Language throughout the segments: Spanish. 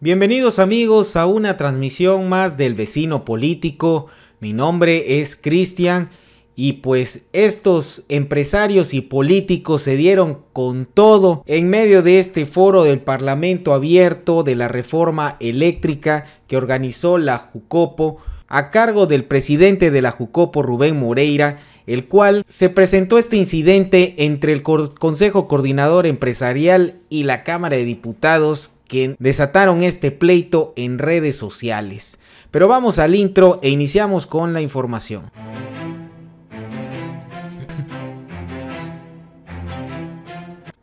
Bienvenidos amigos a una transmisión más del vecino político. Mi nombre es Cristian y pues estos empresarios y políticos se dieron con todo en medio de este foro del Parlamento abierto de la reforma eléctrica que organizó la Jucopo a cargo del presidente de la Jucopo Rubén Moreira el cual se presentó este incidente entre el Consejo Coordinador Empresarial y la Cámara de Diputados que desataron este pleito en redes sociales. Pero vamos al intro e iniciamos con la información.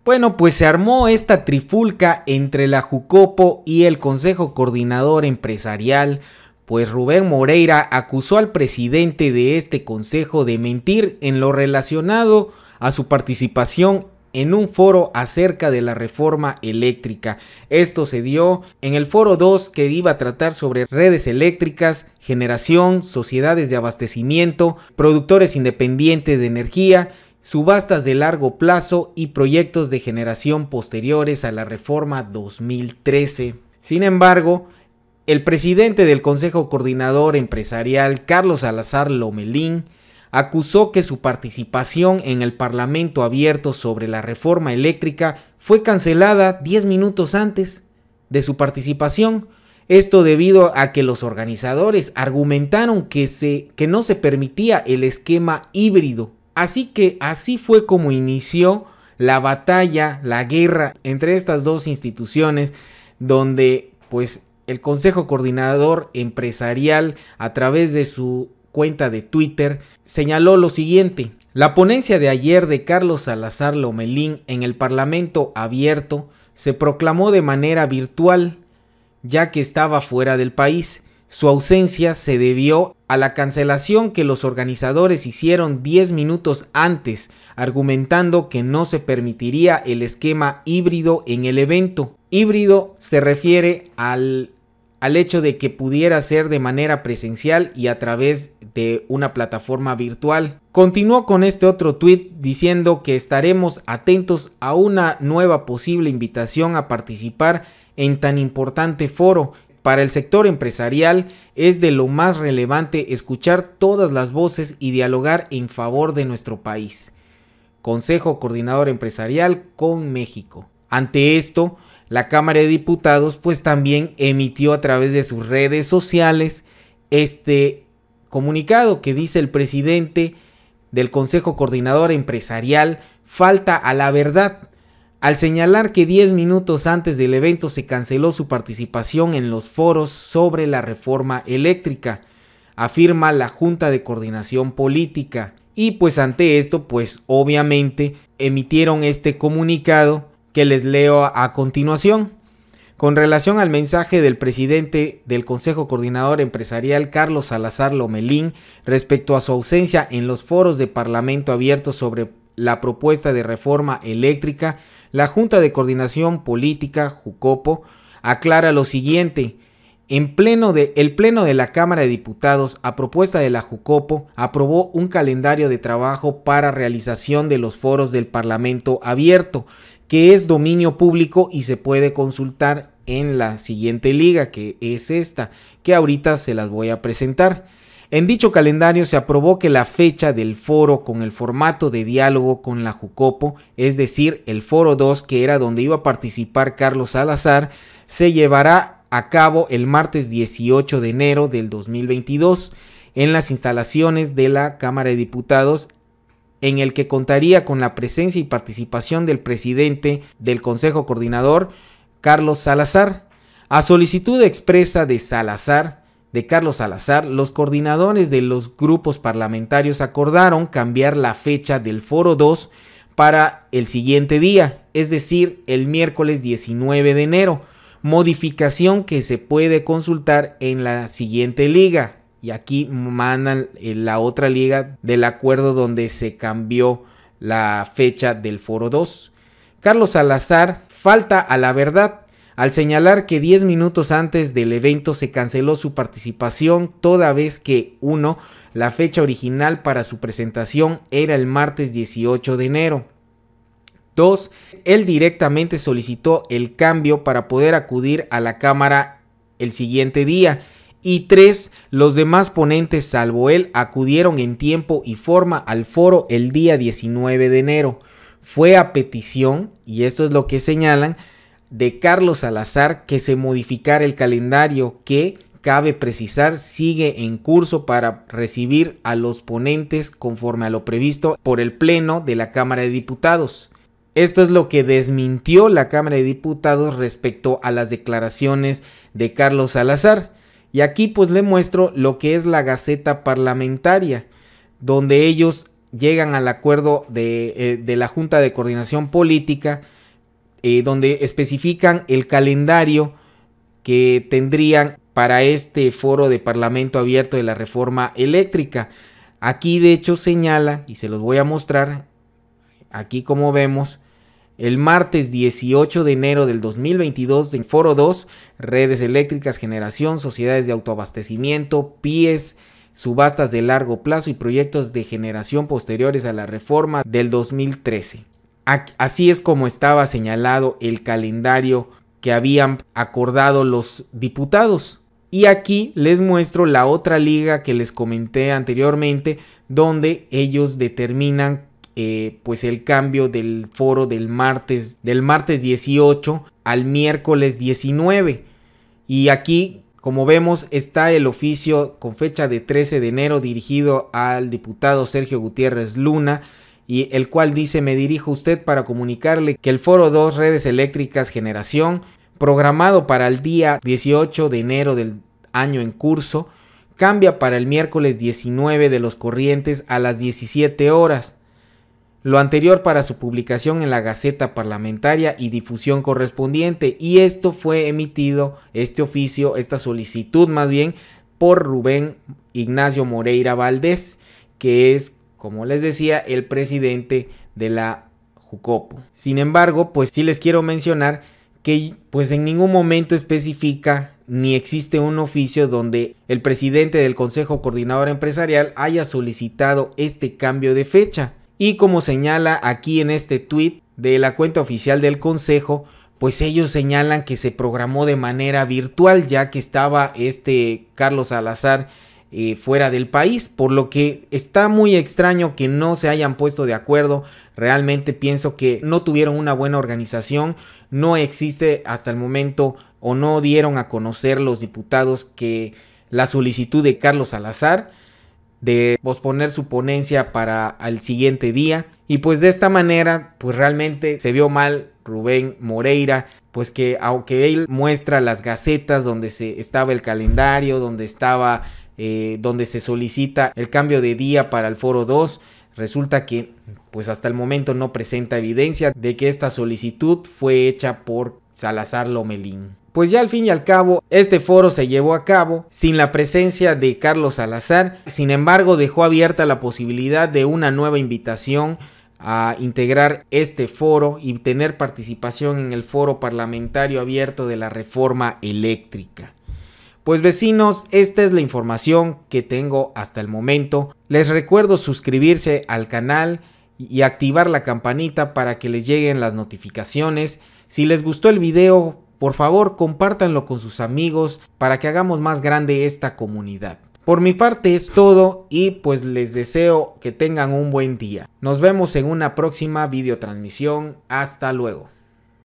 Bueno, pues se armó esta trifulca entre la Jucopo y el Consejo Coordinador Empresarial, pues Rubén Moreira acusó al presidente de este consejo de mentir en lo relacionado a su participación en un foro acerca de la reforma eléctrica. Esto se dio en el foro 2 que iba a tratar sobre redes eléctricas, generación, sociedades de abastecimiento, productores independientes de energía, subastas de largo plazo y proyectos de generación posteriores a la reforma 2013. Sin embargo, el presidente del Consejo Coordinador Empresarial, Carlos Salazar Lomelín, acusó que su participación en el Parlamento abierto sobre la reforma eléctrica fue cancelada 10 minutos antes de su participación. Esto debido a que los organizadores argumentaron que, se, que no se permitía el esquema híbrido. Así que así fue como inició la batalla, la guerra entre estas dos instituciones, donde pues el Consejo Coordinador Empresarial a través de su cuenta de Twitter, señaló lo siguiente. La ponencia de ayer de Carlos Salazar Lomelín en el Parlamento abierto se proclamó de manera virtual, ya que estaba fuera del país. Su ausencia se debió a la cancelación que los organizadores hicieron 10 minutos antes, argumentando que no se permitiría el esquema híbrido en el evento. Híbrido se refiere al al hecho de que pudiera ser de manera presencial y a través de una plataforma virtual. Continuó con este otro tuit diciendo que estaremos atentos a una nueva posible invitación a participar en tan importante foro. Para el sector empresarial es de lo más relevante escuchar todas las voces y dialogar en favor de nuestro país. Consejo Coordinador Empresarial con México. Ante esto, la Cámara de Diputados pues también emitió a través de sus redes sociales este comunicado que dice el presidente del Consejo Coordinador Empresarial falta a la verdad al señalar que 10 minutos antes del evento se canceló su participación en los foros sobre la reforma eléctrica, afirma la Junta de Coordinación Política. Y pues ante esto, pues obviamente emitieron este comunicado que les leo a continuación. Con relación al mensaje del presidente del Consejo Coordinador Empresarial, Carlos Salazar Lomelín, respecto a su ausencia en los foros de Parlamento abierto sobre la propuesta de reforma eléctrica, la Junta de Coordinación Política, Jucopo, aclara lo siguiente. En pleno de, el Pleno de la Cámara de Diputados, a propuesta de la Jucopo, aprobó un calendario de trabajo para realización de los foros del Parlamento abierto que es dominio público y se puede consultar en la siguiente liga, que es esta, que ahorita se las voy a presentar. En dicho calendario se aprobó que la fecha del foro con el formato de diálogo con la Jucopo, es decir, el foro 2, que era donde iba a participar Carlos Salazar, se llevará a cabo el martes 18 de enero del 2022 en las instalaciones de la Cámara de Diputados en el que contaría con la presencia y participación del presidente del Consejo Coordinador, Carlos Salazar. A solicitud expresa de Salazar, de Carlos Salazar, los coordinadores de los grupos parlamentarios acordaron cambiar la fecha del Foro 2 para el siguiente día, es decir, el miércoles 19 de enero, modificación que se puede consultar en la siguiente liga, y aquí mandan eh, la otra liga del acuerdo donde se cambió la fecha del foro 2. Carlos Salazar falta a la verdad al señalar que 10 minutos antes del evento se canceló su participación toda vez que 1. La fecha original para su presentación era el martes 18 de enero. 2. Él directamente solicitó el cambio para poder acudir a la cámara el siguiente día y tres, los demás ponentes salvo él acudieron en tiempo y forma al foro el día 19 de enero. Fue a petición, y esto es lo que señalan, de Carlos Salazar que se modificara el calendario que, cabe precisar, sigue en curso para recibir a los ponentes conforme a lo previsto por el Pleno de la Cámara de Diputados. Esto es lo que desmintió la Cámara de Diputados respecto a las declaraciones de Carlos Salazar. Y aquí pues le muestro lo que es la Gaceta Parlamentaria, donde ellos llegan al acuerdo de, eh, la Junta de Coordinación Política, eh, donde especifican el calendario que tendrían para este foro de Parlamento abierto de la reforma eléctrica. Aquí de hecho señala, y se los voy a mostrar, aquí como vemos, el martes 18 de enero del 2022 en Foro 2, redes eléctricas, generación, sociedades de autoabastecimiento, PIES, subastas de largo plazo y proyectos de generación posteriores a la reforma del 2013. Así es como estaba señalado el calendario que habían acordado los diputados. Y aquí les muestro la otra liga que les comenté anteriormente, donde ellos determinan eh, pues el cambio del foro del martes, del martes 18 al miércoles 19. Y aquí, como vemos, está el oficio con fecha de 13 de enero dirigido al diputado Sergio Gutiérrez Luna y el cual dice me dirijo usted para comunicarle que el foro 2 redes eléctricas generación programado para el día 18 de enero del año en curso cambia para el miércoles 19 de los corrientes a las 17 horas lo anterior para su publicación en la Gaceta Parlamentaria y difusión correspondiente, y esto fue emitido, este oficio, esta solicitud más bien, por Rubén Ignacio Moreira Valdés, que es, como les decía, el presidente de la Jucopo. Sin embargo, pues sí les quiero mencionar que pues en ningún momento especifica ni existe un oficio donde el presidente del Consejo Coordinador Empresarial haya solicitado este cambio de fecha. Y como señala aquí en este tweet de la cuenta oficial del Consejo, pues ellos señalan que se programó de manera virtual ya que estaba este Carlos Salazar eh, fuera del país, por lo que está muy extraño que no se hayan puesto de acuerdo, realmente pienso que no tuvieron una buena organización, no existe hasta el momento o no dieron a conocer los diputados que la solicitud de Carlos Salazar, de posponer su ponencia para al siguiente día. Y pues de esta manera, pues realmente se vio mal Rubén Moreira, pues que aunque él muestra las gacetas donde se estaba el calendario, donde estaba, eh, donde se solicita el cambio de día para el foro 2, resulta que pues hasta el momento no presenta evidencia de que esta solicitud fue hecha por Salazar Lomelín. Pues ya al fin y al cabo, este foro se llevó a cabo sin la presencia de Carlos Salazar, sin embargo dejó abierta la posibilidad de una nueva invitación a integrar este foro y tener participación en el foro parlamentario abierto de la reforma eléctrica. Pues vecinos, esta es la información que tengo hasta el momento. Les recuerdo suscribirse al canal y activar la campanita para que les lleguen las notificaciones. Si les gustó el video, por favor compártanlo con sus amigos para que hagamos más grande esta comunidad. Por mi parte es todo y pues les deseo que tengan un buen día. Nos vemos en una próxima videotransmisión. Hasta luego.